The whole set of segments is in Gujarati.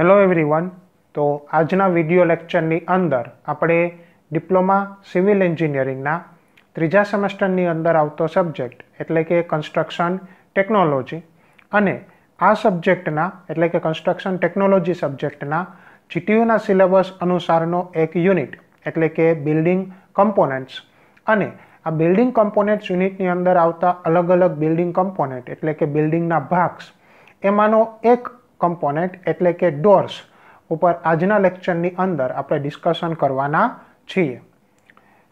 હેલો એવરીવન તો આજના વિડિયો લેક્ચરની અંદર આપણે ડિપ્લોમા સિવિલ એન્જિનિયરિંગના ત્રીજા સેમેસ્ટરની અંદર આવતો સબ્જેક્ટ એટલે કે કન્સ્ટ્રક્શન ટેકનોલોજી અને આ સબ્જેક્ટના એટલે કે કન્સ્ટ્રક્શન ટેકનોલોજી સબ્જેક્ટના જીટીયુના સિલેબસ અનુસારનો એક યુનિટ એટલે કે બિલ્ડિંગ કમ્પોનન્ટ્સ અને આ બિલ્ડિંગ કમ્પોનન્ટ્સ યુનિટની અંદર આવતા અલગ અલગ બિલ્ડિંગ કમ્પોનન્ટ એટલે કે બિલ્ડિંગના ભાગ્સ એમાંનો એક કમ્પોનેન્ટ એટલે કે ડોર્સ ઉપર આજના લેક્ચરની અંદર આપણે ડિસ્કશન કરવાના છીએ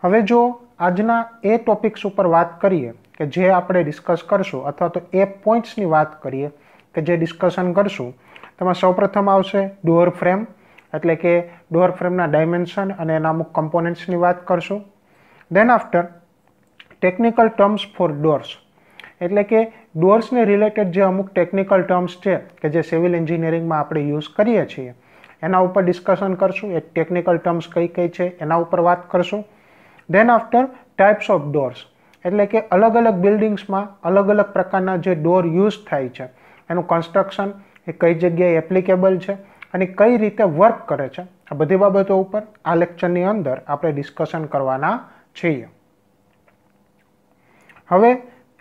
હવે જો આજના એ ટોપિક્સ ઉપર વાત કરીએ કે જે આપણે ડિસ્કસ કરશું અથવા તો એ પોઈન્ટ્સની વાત કરીએ કે જે ડિસ્કશન કરશું તેમાં સૌપ્રથમ આવશે ડોર ફ્રેમ એટલે કે ડોર ફ્રેમના ડાયમેન્શન અને એના અમુક કમ્પોનન્ટ્સની વાત કરશું then after technical terms for doors એટલે કે ડોર્સને રિલેટેડ જે અમુક ટેકનિકલ ટર્મ્સ છે કે જે સિવિલ એન્જિનિયરિંગમાં આપણે યુઝ કરીએ છીએ એના ઉપર ડિસ્કશન કરશું એ ટેકનિકલ ટર્મ્સ કઈ કઈ છે એના ઉપર વાત કરશું then after types of doors એટલે કે અલગ અલગ બિલ્ડિંગ્સમાં અલગ અલગ પ્રકારના જે ડોર યુઝ થાય છે એનું કન્સ્ટ્રક્શન એ કઈ જગ્યાએ એપ્લિકેબલ છે અને કઈ રીતે વર્ક કરે છે આ બધી બાબતો ઉપર આ લેક્ચરની અંદર આપણે ડિસ્કશન કરવાના છીએ હવે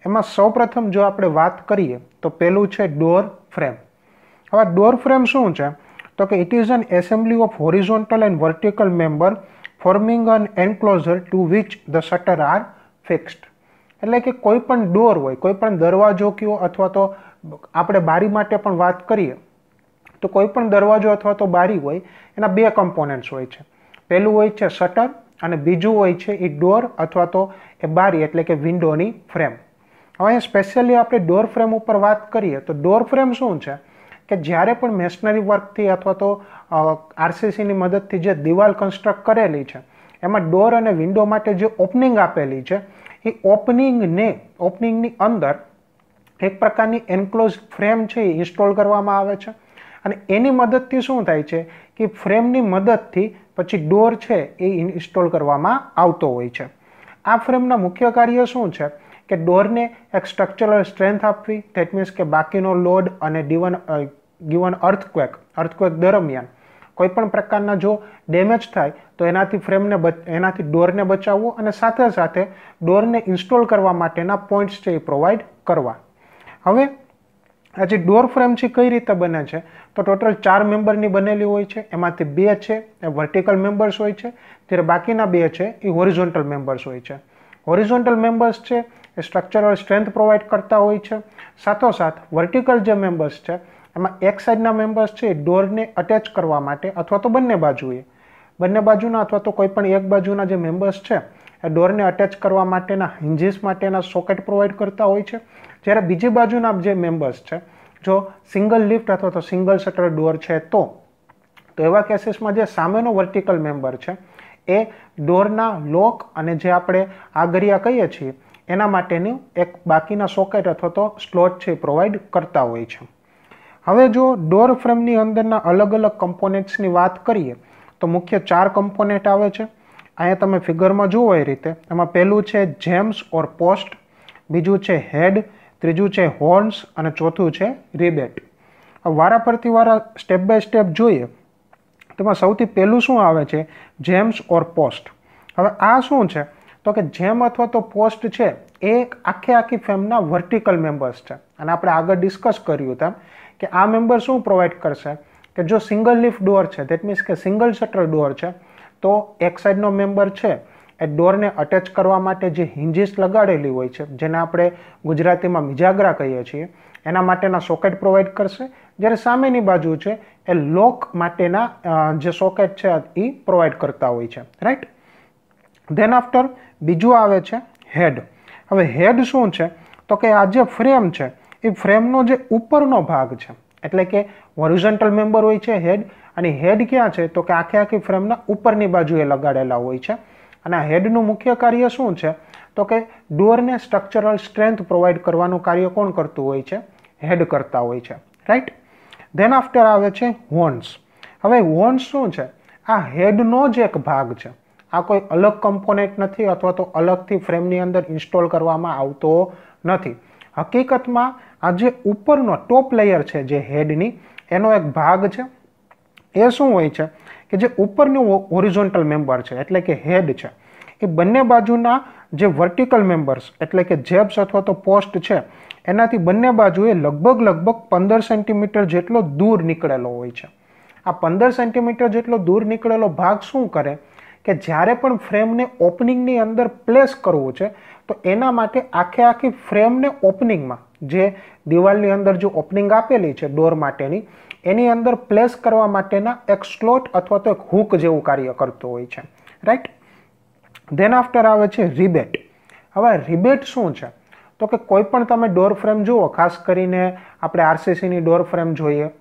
એમાં સૌપ્રથમ જો આપણે વાત કરીએ તો પહેલું છે ડોર ફ્રેમ હવે ડોર ફ્રેમ શું છે તો કે it is an assembly of horizontal and vertical member forming an enclosure to which the shutter are fixed એટલે કે કોઈ પણ ડોર હોય કોઈ પણ દરવાજો કયો અથવા તો આપણે બારી માટે પણ વાત કરીએ તો કોઈ પણ દરવાજો અથવા તો બારી હોય એના બે કમ્પોનન્ટ્સ હોય છે પહેલું હોય છે શટર અને બીજું હોય છે એ ડોર અથવા તો એ બારી એટલે કે વિન્ડોની ફ્રેમ હવે અહીંયા સ્પેશિયલી આપણે ડોર ફ્રેમ ઉપર વાત કરીએ તો ડોર ફ્રેમ શું છે કે જ્યારે પણ મેશનરી વર્કથી અથવા તો આરસીસીની મદદથી જે દિવાલ કન્સ્ટ્રક્ટ કરેલી છે એમાં ડોર અને વિન્ડો માટે જે ઓપનિંગ આપેલી છે એ ઓપનિંગને ઓપનિંગની અંદર એક પ્રકારની એન્ક્લોઝ ફ્રેમ છે એ ઇન્સ્ટોલ કરવામાં આવે છે અને એની મદદથી શું થાય છે કે ફ્રેમની મદદથી પછી ડોર છે એ ઇન્સ્ટોલ કરવામાં આવતો હોય છે આ ફ્રેમના મુખ્ય કાર્ય શું છે કે ડોરને એક સ્ટ્રક્ચરલ સ્ટ્રેન્થ આપવી ધેટ મીન્સ કે બાકીનો લોડ અને ડિવન ગિવન અર્થક્વેક અર્થક્વેક દરમિયાન કોઈપણ પ્રકારના જો ડેમેજ થાય તો એનાથી ફ્રેમને એનાથી ડોરને બચાવવું અને સાથે સાથે ડોરને ઇન્સ્ટોલ કરવા માટેના પોઈન્ટ્સ છે એ પ્રોવાઈડ કરવા હવે આ જે ડોર ફ્રેમ છે કઈ રીતે બને છે તો ટોટલ ચાર મેમ્બરની બનેલી હોય છે એમાંથી બે છે એ વર્ટિકલ મેમ્બર્સ હોય છે ત્યારે બાકીના બે છે એ હોરિઝોન્ટલ મેમ્બર્સ હોય છે હોરિઝોન્ટલ મેમ્બર્સ છે એ સ્ટ્રક્ચરલ સ્ટ્રેન્થ પ્રોવાઈડ કરતા હોય છે સાથોસાથ વર્ટિકલ જે મેમ્બર્સ છે એમાં એક સાઈડના મેમ્બર્સ છે એ ડોરને અટેચ કરવા માટે અથવા તો બંને બાજુએ બંને બાજુના અથવા તો કોઈ પણ એક બાજુના જે મેમ્બર્સ છે એ ડોરને અટેચ કરવા માટેના હિન્જીસ માટેના સોકેટ પ્રોવાઈડ કરતા હોય છે જ્યારે બીજી બાજુના જે મેમ્બર્સ છે જો સિંગલ લિફ્ટ અથવા તો સિંગલ શટર ડોર છે તો તો એવા કેસીસમાં જે સામેનો વર્ટિકલ મેમ્બર છે એ ડોરના લોક અને જે આપણે આગરિયા કહીએ છીએ એના માટેની એક બાકીના સોકેટ અથવા તો સ્લોટ છે એ પ્રોવાઈડ કરતા હોય છે હવે જો ડોર ફ્રેમની અંદરના અલગ અલગ કમ્પોનેન્ટ્સની વાત કરીએ તો મુખ્ય ચાર કમ્પોનેન્ટ આવે છે અહીંયા તમે ફિગરમાં જુઓ એ રીતે એમાં પહેલું છે જેમ્સ ઓર પોસ્ટ બીજું છે હેડ ત્રીજું છે હોર્ન્સ અને ચોથું છે રિબેટ વારા પરથી વારા સ્ટેપ બાય સ્ટેપ જોઈએ તેમાં સૌથી પહેલું શું આવે છે જેમ્સ ઓર પોસ્ટ હવે આ શું છે તો કે જેમ અથવા તો પોસ્ટ છે એ આખે આખી ફેમના વર્ટિકલ મેમ્બર્સ છે અને આપણે આગળ ડિસ્કસ કર્યું તેમ કે આ મેમ્બર શું પ્રોવાઈડ કરશે કે જો સિંગલ લીફ ડોર છે દેટ મીન્સ કે સિંગલ શટર ડોર છે તો એક સાઈડનો મેમ્બર છે એ ડોરને અટેચ કરવા માટે જે હિન્જીસ લગાડેલી હોય છે જેને આપણે ગુજરાતીમાં મિજાગરા કહીએ છીએ એના માટેના સોકેટ પ્રોવાઈડ કરશે જ્યારે સામેની બાજુ છે એ લોક માટેના જે સોકેટ છે એ પ્રોવાઈડ કરતા હોય છે રાઈટ ધેન આફ્ટર બીજું આવે છે હેડ હવે હેડ શું છે તો કે આ જે ફ્રેમ છે એ ફ્રેમનો જે ઉપરનો ભાગ છે એટલે કે હોરિઝોન્ટલ મેમ્બર હોય છે હેડ અને હેડ ક્યાં છે તો કે આખે આખી ફ્રેમના ઉપરની બાજુએ લગાડેલા હોય છે અને આ હેડનું મુખ્ય કાર્ય શું છે તો કે ડોરને સ્ટ્રક્ચરલ સ્ટ્રેન્થ પ્રોવાઈડ કરવાનું કાર્ય કોણ કરતું હોય છે હેડ કરતા હોય છે રાઈટ ધેન આફ્ટર આવે છે હોર્ન્સ હવે હોન્સ શું છે આ હેડનો જ એક ભાગ છે આ કોઈ અલગ કમ્પોનેન્ટ નથી અથવા તો અલગથી ફ્રેમની અંદર ઇન્સ્ટોલ કરવામાં આવતો નથી હકીકતમાં આ જે ઉપરનો ટોપ લેયર છે જે હેડની એનો એક ભાગ છે એ શું હોય છે કે જે ઉપરનું ઓરિઝોન્ટલ મેમ્બર છે એટલે કે હેડ છે એ બંને બાજુના જે વર્ટિકલ મેમ્બર્સ એટલે કે જેબ્સ અથવા તો પોસ્ટ છે એનાથી બંને બાજુએ લગભગ લગભગ પંદર સેન્ટીમીટર જેટલો દૂર નીકળેલો હોય છે આ પંદર સેન્ટીમીટર જેટલો દૂર નીકળેલો ભાગ શું કરે કે જ્યારે પણ ફ્રેમને ઓપનિંગની અંદર પ્લેસ કરવું છે તો એના માટે આખે આખી ફ્રેમને ઓપનિંગમાં જે દિવાલની અંદર જે ઓપનિંગ આપેલી છે ડોર માટેની એની અંદર પ્લેસ કરવા માટેના એક સ્લોટ અથવા તો એક હુક જેવું કાર્ય કરતો હોય છે રાઈટ ધેન આફ્ટર આવે છે રિબેટ હવે રિબેટ શું છે તો કે કોઈ પણ તમે ડોર ફ્રેમ જુઓ ખાસ કરીને આપણે આરસીસીની ડોર ફ્રેમ જોઈએ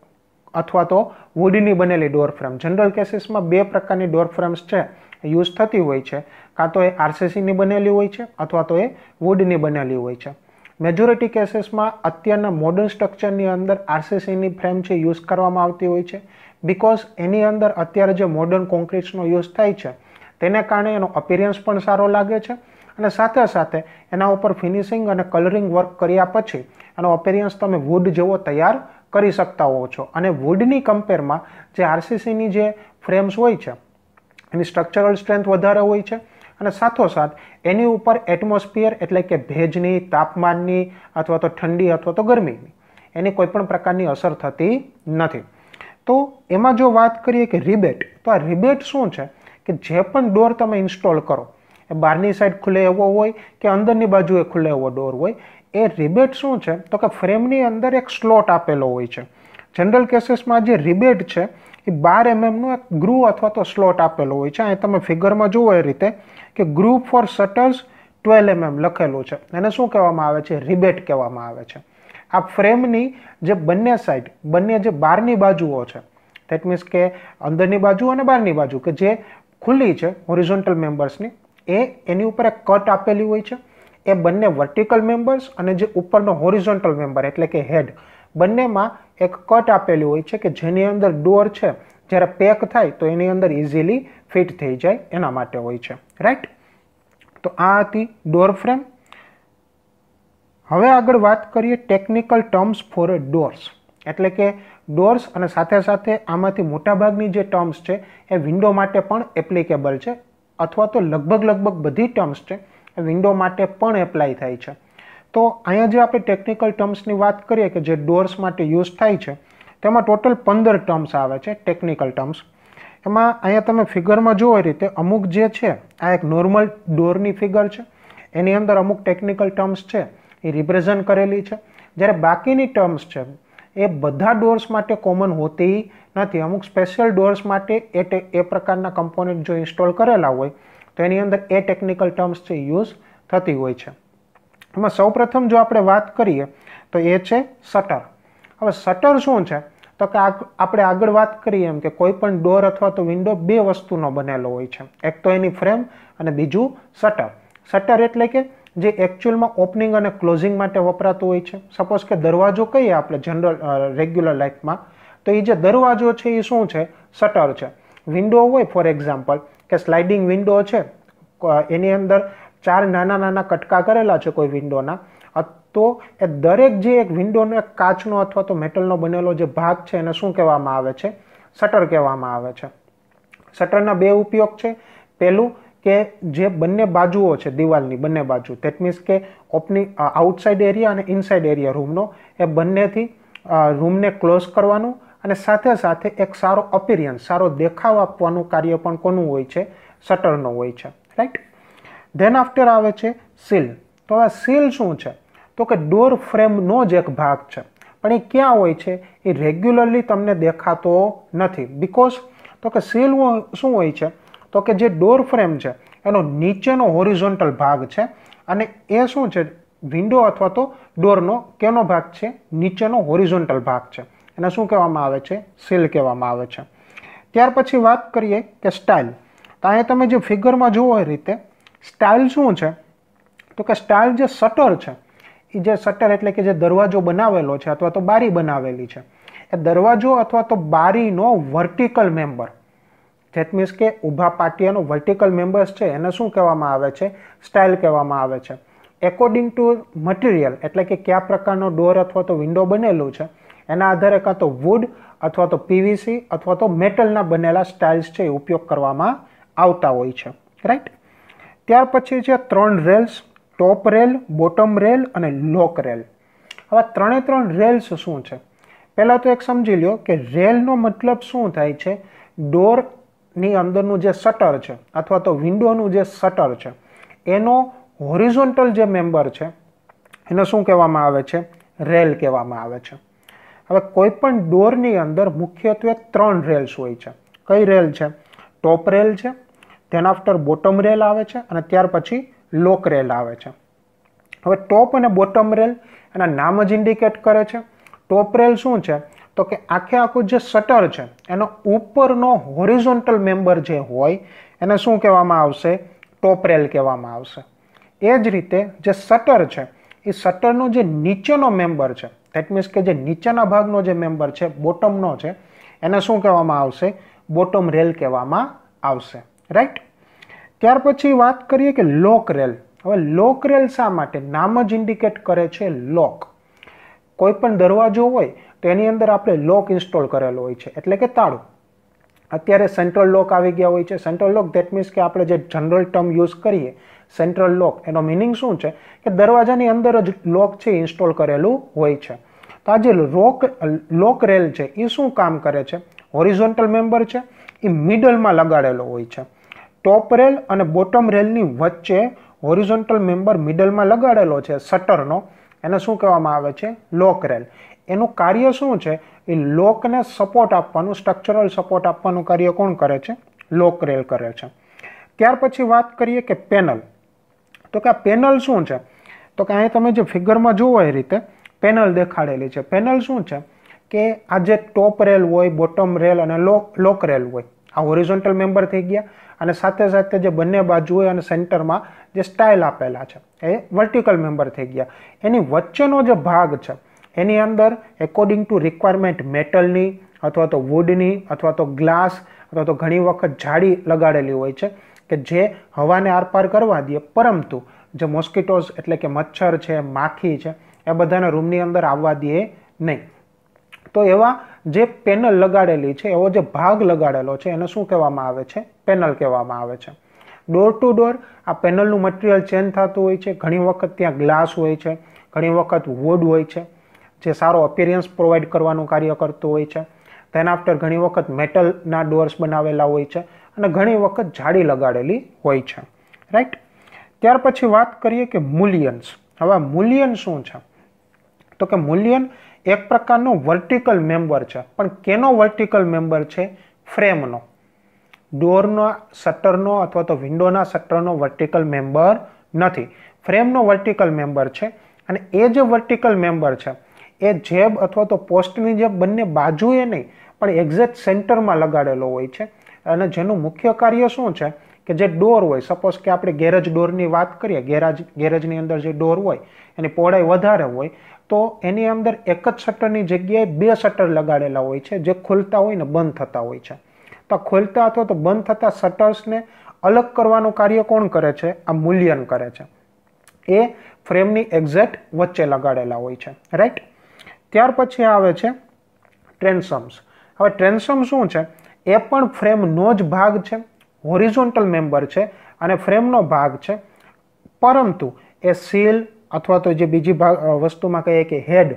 અથવા તો વુડની બનેલી ડોર ફ્રેમ જનરલ કેસીસમાં બે પ્રકારની ડોર ફ્રેમ્સ છે યુઝ થતી હોય છે કાં તો એ આરસીસીની બનેલી હોય છે અથવા તો એ વુડની બનેલી હોય છે મેજોરિટી કેસીસમાં અત્યારના મોડર્ન સ્ટ્રક્ચરની અંદર આરસીસીની ફ્રેમ છે યુઝ કરવામાં આવતી હોય છે બિકોઝ એની અંદર અત્યારે જે મોડર્ન કોન્ક્રીટ્સનો યુઝ થાય છે તેને કારણે એનો અપિરિયન્સ પણ સારો લાગે છે અને સાથે સાથે એના ઉપર ફિનિશિંગ અને કલરિંગ વર્ક કર્યા પછી એનો અપિરિયન્સ તમે વુડ જેવો તૈયાર કરી શકતા હો છો અને વુડની કમ્પેરમાં જે આરસીસીની જે ફ્રેમ્સ હોય છે એની સ્ટ્રક્ચરલ સ્ટ્રેન્થ વધારે હોય છે અને સાથોસાથ એની ઉપર એટમોસ્ફિયર એટલે કે ભેજની તાપમાનની અથવા તો ઠંડી અથવા તો ગરમીની એની કોઈપણ પ્રકારની અસર થતી નથી તો એમાં જો વાત કરીએ કે રિબેટ તો આ રિબેટ શું છે કે જે પણ ડોર તમે ઇન્સ્ટોલ કરો એ બહારની સાઈડ ખુલે એવો હોય કે અંદરની બાજુએ ખુલે એવો ડોર હોય એ રિબેટ શું છે તો કે ફ્રેમની અંદર એક સ્લોટ આપેલો હોય છે જનરલ કેસીસમાં જે રિબેટ છે એ બાર એમએમનું એક ગ્રુ અથવા તો સ્લોટ આપેલો હોય છે અહીં તમે ફિગરમાં જુઓ એ રીતે કે groove for shutters twelve MM લખેલું છે એને શું કહેવામાં આવે છે રિબેટ કહેવામાં આવે છે આ ફ્રેમની જે બંને સાઈડ બંને જે બહારની બાજુઓ છે દેટ મીન્સ કે અંદરની બાજુ અને બહારની બાજુ કે જે ખુલ્લી છે હોરિઝોન્ટલ મેમ્બર્સની એ એની ઉપર એક કટ આપેલી હોય છે એ બંને વર્ટિકલ મેમ્બર્સ અને જે ઉપરનો હોરિઝોન્ટલ મેમ્બર એટલે કે હેડ બંનેમાં એક કટ આપેલી હોય છે કે જેની અંદર ડોર છે જ્યારે પેક થાય તો એની અંદર ઇઝીલી ફિટ થઈ જાય એના માટે હોય છે રાઈટ તો આ હતી ડોર ફ્રેમ હવે આગળ વાત કરીએ ટેકનિકલ ટર્મ્સ ફોર ડોર્સ એટલે કે ડોર્સ અને સાથે સાથે આમાંથી મોટાભાગની જે ટર્મ્સ છે એ વિન્ડો માટે પણ એપ્લિકેબલ છે અથવા તો લગભગ લગભગ બધી ટર્મ્સ છે એ વિન્ડો માટે પણ એપ્લાય થાય છે તો અહીંયા જે આપણે ટેકનિકલ ટર્મ્સની વાત કરીએ કે જે ડોર્સ માટે યુઝ થાય છે તેમાં ટોટલ પંદર ટર્મ્સ આવે છે ટેકનિકલ ટર્મ્સ એમાં અહીંયા તમે ફિગરમાં જુઓ એ રીતે અમુક જે છે આ એક નોર્મલ ડોરની ફિગર છે એની અંદર અમુક ટેકનિકલ ટર્મ્સ છે એ રિપ્રેઝન્ટ કરેલી છે જ્યારે બાકીની ટર્મ્સ છે એ બધા ડોર્સ માટે કોમન હોતી નથી અમુક સ્પેશિયલ ડોર્સ માટે એ એ પ્રકારના કમ્પોનન્ટ જો ઇન્સ્ટોલ કરેલા હોય તો એની અંદર એ ટેકનિકલ ટર્મ્સ છે યુઝ થતી હોય છે એમાં સૌપ્રથમ જો આપણે વાત કરીએ તો એ છે શટર હવે શટર શું છે તો કે આપણે આગળ વાત કરીએ એમ કે કોઈ પણ ડોર અથવા તો વિન્ડો બે વસ્તુનો બનેલો હોય છે એક તો એની ફ્રેમ અને બીજું શટર શટર એટલે કે જે એકચ્યુઅલમાં ઓપનિંગ અને ક્લોઝિંગ માટે વપરાતું હોય છે સપોઝ કે દરવાજો કહીએ આપણે જનરલ રેગ્યુલર લાઈફમાં તો એ જે દરવાજો છે એ શું છે શટર છે વિન્ડો હોય ફોર એક્ઝામ્પલ કે સ્લાઇડિંગ વિન્ડો છે એની અંદર ચાર નાના નાના કટકા કરેલા છે કોઈ વિન્ડોના તો એ દરેક જે એક વિન્ડોનો એક કાચનો અથવા તો મેટલનો બનેલો જે ભાગ છે એને શું કહેવામાં આવે છે શટર કહેવામાં આવે છે શટરના બે ઉપયોગ છે પહેલું કે જે બંને બાજુઓ છે દિવાલની બંને બાજુ દેટ મીન્સ કે ઓપની આઉટસાઇડ એરિયા અને ઇનસાઇડ એરિયા રૂમનો એ બંનેથી રૂમને ક્લોઝ કરવાનું અને સાથે સાથે એક સારો અપિરિયન્સ સારો દેખાવ આપવાનું કાર્ય પણ કોનું હોય છે શટરનો હોય છે રાઈટ ધેન આફ્ટર આવે છે સીલ તો હવે સીલ શું છે તો કે ડોર ફ્રેમનો જ એક ભાગ છે પણ એ ક્યાં હોય છે એ રેગ્યુલરલી તમને દેખાતો નથી બિકોઝ તો કે સીલ શું હોય છે તો કે જે ડોર ફ્રેમ છે એનો નીચેનો હોરિઝોન્ટલ ભાગ છે અને એ શું છે વિન્ડો અથવા તો ડોરનો કેનો ભાગ છે નીચેનો હોરિઝોન્ટલ ભાગ છે એને શું કહેવામાં આવે છે સીલ કહેવામાં આવે છે ત્યાર પછી વાત કરીએ કે સ્ટાઇલ તો અહીંયા તમે જે ફિગરમાં જુઓ એ રીતે સ્ટાઇલ શું છે તો કે સ્ટાઇલ જે શટર છે એ જે શટર એટલે કે જે દરવાજો બનાવેલો છે અથવા તો બારી બનાવેલી છે એ દરવાજો અથવા તો બારીનો વર્ટિકલ મેમ્બર જેટ મીન્સ કે ઊભા પાટિયાનો વર્ટિકલ મેમ્બર્સ છે એને શું કહેવામાં આવે છે સ્ટાઇલ કહેવામાં આવે છે એકોર્ડિંગ ટુ મટીરિયલ એટલે કે કયા પ્રકારનો ડોર અથવા તો વિન્ડો બનેલું છે એના આધારે કાં તો વુડ અથવા તો પીવીસી અથવા તો મેટલના બનેલા સ્ટાઇલ્સ છે એ ઉપયોગ કરવામાં આવતા હોય છે રાઈટ ત્યાર પછી છે ત્રણ rails top rail bottom rail અને લોક રેલ હવે ત્રણે ત્રણ રેલ્સ શું છે પહેલાં તો એક સમજી લ્યો કે રેલનો મતલબ શું થાય છે ડોરની અંદરનું જે શટર છે અથવા તો વિન્ડોનું જે શટર છે એનો હોરિઝોન્ટલ જે મેમ્બર છે એને શું કહેવામાં આવે છે રેલ કહેવામાં આવે છે હવે કોઈપણ ડોરની અંદર મુખ્યત્વે ત્રણ રેલ્સ હોય છે કઈ રેલ છે ટોપ રેલ છે તેના આફ્ટર બોટમ રેલ આવે છે અને ત્યાર પછી લોક રેલ આવે છે હવે ટોપ અને બોટમ રેલ એના નામ જ ઇન્ડિકેટ કરે છે ટોપ રેલ શું છે તો કે આખે આખું જે શટર છે એનો ઉપરનો હોરિઝોન્ટલ મેમ્બર જે હોય એને શું કહેવામાં આવશે ટોપ રેલ કહેવામાં આવશે એ જ રીતે જે શટર છે એ શટરનો જે નીચેનો મેમ્બર છે દેટ મીન્સ કે જે નીચેના ભાગનો જે મેમ્બર છે બોટમનો છે એને શું કહેવામાં આવશે બોટમ રેલ કહેવામાં આવશે રાઈટ ત્યાર પછી વાત કરીએ કે લોક રેલ હવે લોક રેલ શા માટે નામ જ ઇન્ડિકેટ કરે છે લોક કોઈ પણ દરવાજો હોય તો એની અંદર આપણે લોક ઇન્સ્ટોલ કરેલો હોય છે એટલે કે તાળું અત્યારે સેન્ટ્રલ લોક આવી ગયા હોય છે સેન્ટ્રલ લોક ધેટ મીન્સ કે આપણે જે જનરલ ટર્મ યુઝ કરીએ સેન્ટ્રલ લોક એનો મિનિંગ શું છે કે દરવાજાની અંદર જ લોક છે ઇન્સ્ટોલ કરેલું હોય છે તો આ જે રોક લોક રેલ છે એ શું કામ કરે છે હોરિઝોન્ટલ મેમ્બર છે એ મિડલમાં લગાડેલો હોય છે ટોપ રેલ અને બોટમ રેલની વચ્ચે હોરિઝોન્ટલ મેમ્બર મિડલમાં લગાડેલો છે શટરનો એને શું કહેવામાં આવે છે લોક રેલ એનું કાર્ય શું છે એ લોકને સપોર્ટ આપવાનું સ્ટ્રક્ચરલ સપોર્ટ આપવાનું કાર્ય કોણ કરે છે લોક રેલ કરે છે ત્યાર પછી વાત કરીએ કે પેનલ તો કે આ પેનલ શું છે તો કે અહીં તમે જે ફિગરમાં જુઓ એ રીતે પેનલ દેખાડેલી છે પેનલ શું છે કે આ જે ટોપ રેલ હોય બોટમ રેલ અને લોક લોક રેલ હોય આ હોરિઝોન્ટલ મેમ્બર થઈ ગયા અને સાથે સાથે જે બંને બાજુઓ અને સેન્ટરમાં જે સ્ટાઇલ આપેલા છે એ વર્ટિકલ મેમ્બર થઈ ગયા એની વચ્ચેનો જે ભાગ છે એની અંદર એકોર્ડિંગ ટુ રિક્વાયરમેન્ટ મેટલની અથવા તો વુડની અથવા તો ગ્લાસ અથવા તો ઘણી વખત જાળી લગાડેલી હોય છે કે જે હવાને આરપાર કરવા દે પરંતુ જે મોસ્કિટોઝ એટલે કે મચ્છર છે માખી છે એ બધાને રૂમની અંદર આવવા દે નહીં તો એવા જે પેનલ લગાડેલી છે એવો જે ભાગ લગાડેલો છે એને શું કહેવામાં આવે છે પેનલ કહેવામાં આવે છે ડોર ટુ ડોર આ પેનલનું મટીરિયલ ચેન્જ થતું હોય છે ઘણી વખત ત્યાં ગ્લાસ હોય છે ઘણી વખત વુડ હોય છે જે સારો અપિયરન્સ પ્રોવાઈડ કરવાનું કાર્ય કરતું હોય છે તેના આફ્ટર ઘણી વખત મેટલના ડોર્સ બનાવેલા હોય છે અને ઘણી વખત જાળી લગાડેલી હોય છે રાઈટ ત્યાર પછી વાત કરીએ કે મૂલિયન્સ હવે મૂલિયન શું છે તો કે મૂલિયન એક પ્રકારનો વર્ટિકલ મેમ્બર છે પણ કેનો વર્ટિકલ મેમ્બર છે ફ્રેમનો ડોરના શટરનો અથવા તો વિન્ડોના શટરનો વર્ટિકલ મેમ્બર નથી ફ્રેમનો વર્ટિકલ મેમ્બર છે અને એ જે વર્ટિકલ મેમ્બર છે એ જેબ અથવા તો પોસ્ટની જે બંને બાજુએ નહીં પણ એક્ઝેક્ટ સેન્ટરમાં લગાડેલો હોય છે અને જેનું મુખ્ય કાર્ય શું છે કે જે ડોર હોય સપોઝ કે આપણે ગેરેજ ડોરની વાત કરીએ ગેરેજ ગેરેજની અંદર જે ડોર હોય એની પહોળાઈ વધારે હોય તો એની અંદર એક જ શટરની જગ્યાએ બે શટર લગાડેલા હોય છે જે ખુલતા હોય ને બંધ થતા હોય છે તો ખોલતા અથવા તો બંધ થતા શટર્સને અલગ કરવાનું કાર્ય કોણ કરે છે આ મૂલ્યન કરે છે એ ફ્રેમની એક્ઝેક્ટ વચ્ચે લગાડેલા હોય છે રાઈટ ત્યાર પછી આવે છે ટ્રેન્સમ્સ હવે ટ્રેન્સમ શું છે એ પણ ફ્રેમનો જ ભાગ છે હોરિઝોન્ટલ મેમ્બર છે અને ફ્રેમનો ભાગ છે પરંતુ એ સીલ અથવા તો જે બીજી ભાગ વસ્તુમાં કહીએ કે હેડ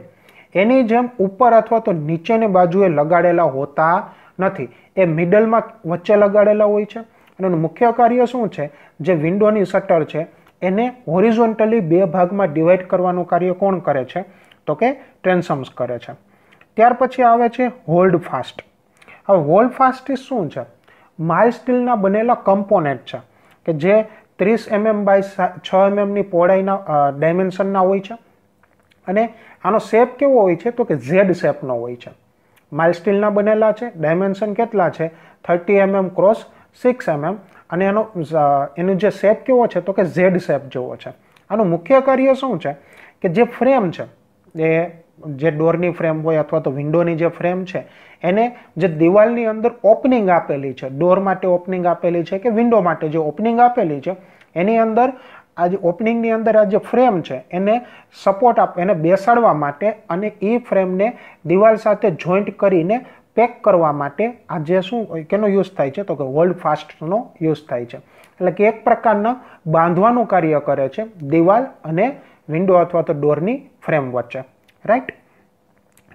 એની જેમ ઉપર અથવા તો નીચેની બાજુએ લગાડેલા હોતા નથી એ મિડલમાં વચ્ચે લગાડેલા હોય છે અને એનું મુખ્ય કાર્ય શું છે જે વિન્ડોની શટર છે એને હોરિઝોન્ટલી બે ભાગમાં ડિવાઈડ કરવાનું કાર્ય કોણ કરે છે તો કે ટ્રેન્સમ્સ કરે છે ત્યાર પછી આવે છે હોલ્ડ ફાસ્ટ હવે હોલ્ડ ફાસ્ટ શું છે માઇલ સ્ટીલના બનેલા કમ્પોનેન્ટ છે કે જે ત્રીસ એમએમ mm બાય છ એમએમની mm પહોળાઈના ડાયમેન્શનના હોય છે અને આનો શેપ કેવો હોય છે તો કે ઝેડ શેપનો હોય છે માઇલ સ્ટીલના બનેલા છે ડાયમેન્શન કેટલા છે thirty MM cross six MM અને એનો એનું જે શેપ કેવો છે તો કે ઝેડ શેપ જેવો છે આનું મુખ્ય કાર્ય શું છે કે જે ફ્રેમ છે એ જે ડોરની ફ્રેમ હોય અથવા તો વિન્ડોની જે ફ્રેમ છે એને જે દિવાલની અંદર ઓપનિંગ આપેલી છે ડોર માટે ઓપનિંગ આપેલી છે કે વિન્ડો માટે જે ઓપનિંગ આપેલી છે એની અંદર આ જે ઓપનિંગની અંદર આ જે ફ્રેમ છે એને સપોર્ટ આપ એને બેસાડવા માટે અને એ ફ્રેમને દિવાલ સાથે જોઈન્ટ કરીને પેક કરવા માટે આ જે શું કેનો યુઝ થાય છે તો કે વર્લ્ડ ફાસ્ટનો યુઝ થાય છે એટલે કે એક પ્રકારના બાંધવાનું કાર્ય કરે છે દિવાલ અને વિન્ડો અથવા તો ડોરની ફ્રેમ વચ્ચે રાઈટ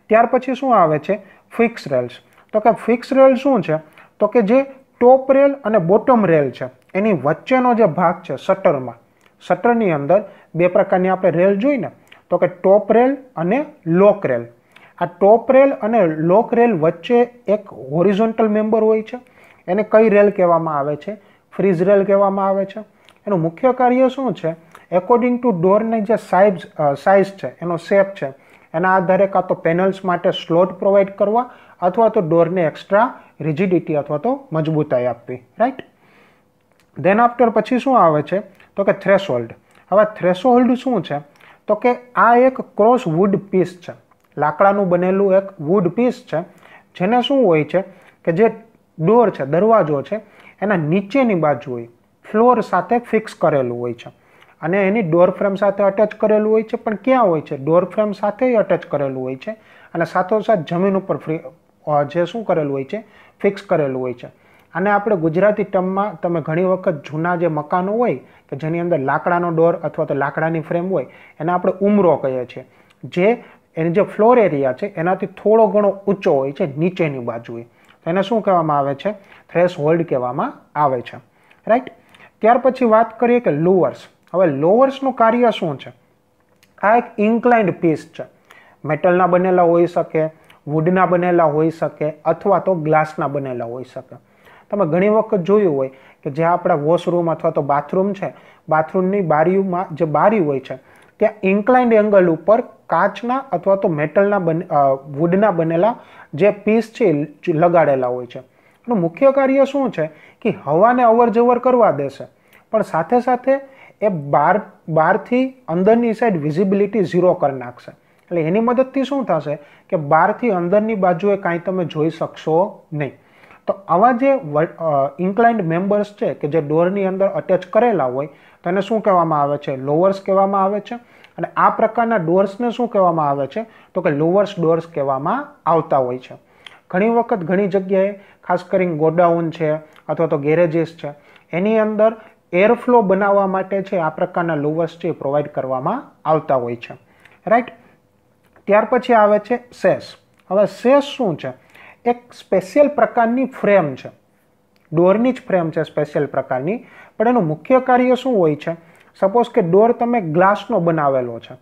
ત્યાર પછી શું આવે છે ફિક્સ રેલ્સ તો કે ફિક્સ રેલ શું છે તો કે જે ટોપ રેલ અને બોટમ રેલ છે એની વચ્ચેનો જે ભાગ છે શટરમાં સત્રની અંદર બે પ્રકારની આપણે રેલ જોઈને તો કે ટોપ રેલ અને લોક રેલ આ ટોપ રેલ અને લોક રેલ વચ્ચે એક હોરિઝોન્ટલ મેમ્બર હોય છે એને કઈ રેલ કહેવામાં આવે છે ફ્રીજ રેલ કહેવામાં આવે છે એનું મુખ્ય કાર્ય શું છે એકોર્ડિંગ ટુ ડોરની જે સાઇઝ સાઇઝ છે એનો શેપ છે એના આધારે કાં તો પેનલ્સ માટે સ્લોટ પ્રોવાઈડ કરવા અથવા તો ડોરને એક્સ્ટ્રા રિજિડિટી અથવા તો મજબૂતાઈ આપવી રાઈટ દેન આફ્ટર પછી શું આવે છે તો કે થ્રેશોલ્ડ હવે થ્રેશોલ્ડ શું છે તો કે આ એક ક્રોસ વુડ પીસ છે લાકડાનું બનેલું એક વુડ પીસ છે જેને શું હોય છે કે જે ડોર છે દરવાજો છે એના નીચેની બાજુ હોય ફ્લોર સાથે ફિક્સ કરેલું હોય છે અને એની ડોર ફ્રેમ સાથે અટેચ કરેલું હોય છે પણ ક્યાં હોય છે ડોર ફ્રેમ સાથે અટેચ કરેલું હોય છે અને સાથોસાથ જમીન ઉપર ફ્રી જે શું કરેલું હોય છે ફિક્સ કરેલું હોય છે અને આપણે ગુજરાતી ટર્મમાં તમે ઘણી વખત જૂના જે મકાનો હોય કે જેની અંદર લાકડાનો ડોર અથવા તો લાકડાની ફ્રેમ હોય એને આપણે ઉમરો કહીએ છીએ જે એની જે ફ્લોર એરિયા છે એનાથી થોડો ઘણો ઊંચો હોય છે નીચેની બાજુએ તો એને શું કહેવામાં આવે છે થ્રેશ હોલ્ડ કહેવામાં આવે છે રાઈટ ત્યાર પછી વાત કરીએ કે લોવર્સ હવે લોવર્સનું કાર્ય શું છે આ એક ઇન્ક્લાઇન્ડ પીસ છે મેટલના બનેલા હોઈ શકે વુડના બનેલા હોઈ શકે અથવા તો ગ્લાસના બનેલા હોઈ શકે તમે ઘણી વખત જોયું હોય કે જે આપણા વોશરૂમ અથવા તો બાથરૂમ છે બાથરૂમની બારીઓમાં જે બારી હોય છે ત્યાં ઇન્કલાઇન્ડ એંગલ ઉપર કાચના અથવા તો મેટલના બને વૂડના બનેલા જે પીસ છે લગાડેલા હોય છે એનું મુખ્ય કાર્ય શું છે કે હવાને અવરજવર કરવા દેશે પણ સાથે સાથે એ બાર બારથી અંદરની સાઈડ વિઝિબિલિટી ઝીરો કરી નાખશે એટલે એની મદદથી શું થશે કે બારથી અંદરની બાજુએ કાંઈ તમે જોઈ શકશો નહીં તો આવા જે ઇન્ક્લાઇન્ડ મેમ્બર્સ છે કે જે ડોરની અંદર અટેચ કરેલા હોય તેને શું કહેવામાં આવે છે લોવર્સ કહેવામાં આવે છે અને આ પ્રકારના ડોર્સને શું કહેવામાં આવે છે તો કે લોવર્સ ડોર્સ કહેવામાં આવતા હોય છે ઘણી વખત ઘણી જગ્યાએ ખાસ કરીને ગોડાઉન છે અથવા તો ગેરેજીસ છે એની અંદર એરફ્લો બનાવવા માટે છે આ પ્રકારના લોવર્સ છે પ્રોવાઈડ કરવામાં આવતા હોય છે રાઈટ ત્યાર પછી આવે છે સેસ હવે સેસ શું છે એક સ્પેશિયલ પ્રકારની ફ્રેમ છે ડોરની જ ફ્રેમ છે સ્પેશિયલ પ્રકારની પણ એનું મુખ્ય કાર્ય શું હોય છે સપોઝ કે ડોર તમે ગ્લાસનો બનાવેલો છે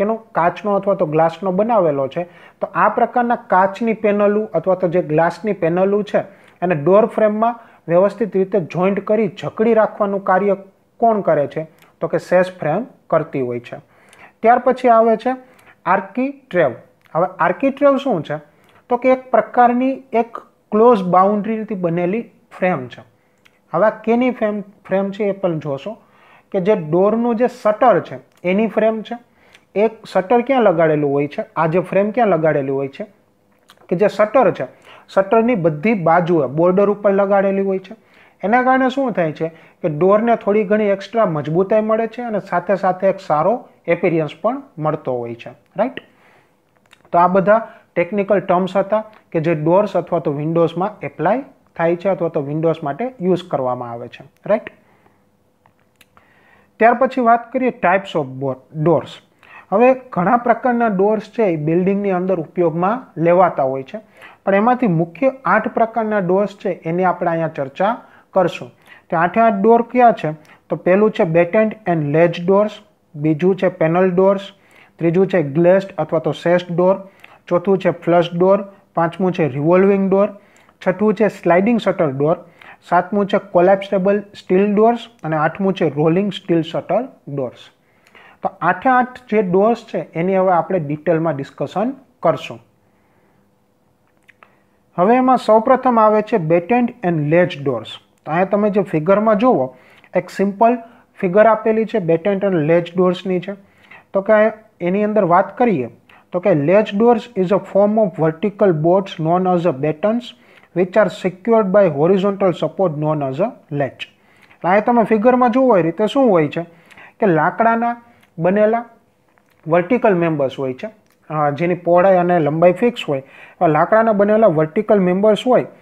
કેનો કાચનો અથવા તો ગ્લાસનો બનાવેલો છે તો આ પ્રકારના કાચની પેનલું અથવા તો જે ગ્લાસની પેનલું છે એને ડોર ફ્રેમમાં વ્યવસ્થિત રીતે જોઈન્ટ કરી જકડી રાખવાનું કાર્ય કોણ કરે છે તો કે સેસ ફ્રેમ કરતી હોય છે ત્યાર પછી આવે છે આર્કીટ્રેવ હવે આર્કીટ્રેવ શું છે તો કે એક પ્રકારની એક ક્લોઝ બાઉન્ડ્રીથી બનેલી ફ્રેમ છે હવે કેની ફ્રેમ ફ્રેમ છે એ પણ જોશો કે જે ડોરનું જે શટર છે એની ફ્રેમ છે એક શટર ક્યાં લગાડેલું હોય છે આ જે ફ્રેમ ક્યાં લગાડેલી હોય છે કે જે શટર છે શટરની બધી બાજુએ બોર્ડર ઉપર લગાડેલી હોય છે એના કારણે શું થાય છે કે ડોરને થોડી ઘણી એક્સ્ટ્રા મજબૂતાઈ મળે છે અને સાથે સાથે એક સારો એપિરિયન્સ પણ મળતો હોય છે રાઈટ તો આ બધા ટેકનિકલ ટર્મ્સ હતા કે જે ડોર્સ અથવા તો વિન્ડોઝમાં એપ્લાય થાય છે અથવા તો વિન્ડોઝ માટે યુઝ કરવામાં આવે છે રાઈટ ત્યાર પછી વાત કરીએ ટાઈપ્સ ઓફ ડોર્સ હવે ઘણા પ્રકારના ડોર્સ છે એ બિલ્ડિંગની અંદર ઉપયોગમાં લેવાતા હોય છે પણ એમાંથી મુખ્ય આઠ પ્રકારના ડોર્સ છે એની આપણે અહીંયા ચર્ચા કરશું તો આઠે આઠ ડોર કયા છે તો પહેલું છે બેટેન્ટ એન્ડ લેજ ડોર્સ બીજું છે પેનલ ડોર્સ ત્રીજું છે ગ્લેસ્ડ અથવા તો સેસ્ટ ડોર ચોથું છે ફ્લશ ડોર પાંચમું છે રિવોલ્વિંગ ડોર છઠ્ઠું છે સ્લાઇડિંગ શટર ડોર સાતમું છે કોલેપ્સેબલ સ્ટીલ ડોર્સ અને આઠમું છે રોલિંગ સ્ટીલ શટર ડોર્સ તો આઠે આઠ જે ડોર્સ છે એની હવે આપણે ડિટેલમાં ડિસ્કશન કરશું હવે એમાં સૌપ્રથમ આવે છે બેટેન્ડ એન્ડ લેજ ડોર્સ તો અહીંયા તમે જે ફિગરમાં જુઓ એક સિમ્પલ ફિગર આપેલી છે બેટેન્ટ એન્ડ લેજ ડોર્સની છે તો કે એની અંદર વાત કરીએ તો કે ledged doors is a form of vertical boards known as a battens which are secured by horizontal support known as a ledge આ તમે ફિગરમાં જુઓ એ રીતે શું હોય છે કે લાકડાના બનેલા વર્ટિકલ મેમ્બર્સ હોય છે જેની પહોળાઈ અને લંબાઈ ફિક્સ હોય લાકડાના બનેલા વર્ટિકલ મેમ્બર્સ હોય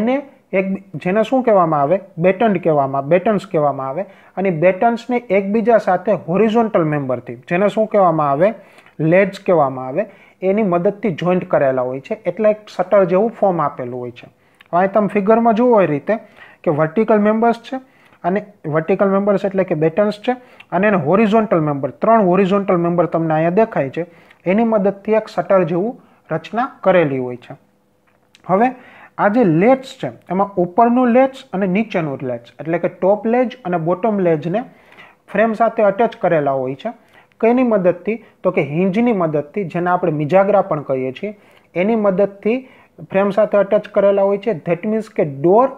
એને એક જેને શું કહેવામાં આવે બેટન કહેવામાં બેટન્સ કહેવામાં આવે અને બેટન્સને એકબીજા સાથે હોરિઝોન્ટલ મેમ્બરથી જેને શું કહેવામાં આવે લેડ્સ કહેવામાં આવે એની મદદથી જોઈન્ટ કરેલા હોય છે એટલે એક શટર જેવું ફોર્મ આપેલું હોય છે હવે તમે ફિગરમાં જુઓ એ રીતે કે વર્ટિકલ મેમ્બર્સ છે અને વર્ટિકલ મેમ્બર્સ એટલે કે બેટન્સ છે અને એને હોરિઝોન્ટલ મેમ્બર ત્રણ હોરિઝોન્ટલ મેમ્બર તમને અહીંયા દેખાય છે એની મદદથી એક શટર જેવું રચના કરેલી હોય છે હવે આ જે લેટ્સ છે એમાં ઉપરનું લેટ્સ અને નીચેનું લેટ્સ એટલે કે ટોપ લેજ અને બોટમ લેજને ફ્રેમ સાથે અટેચ કરેલા હોય છે કઈની મદદથી તો કે હિંજની મદદથી જેને આપણે મિજાગરા પણ કહીએ છીએ એની મદદથી ફ્રેમ સાથે અટેચ કરેલા હોય છે ધેટ મીન્સ કે ડોર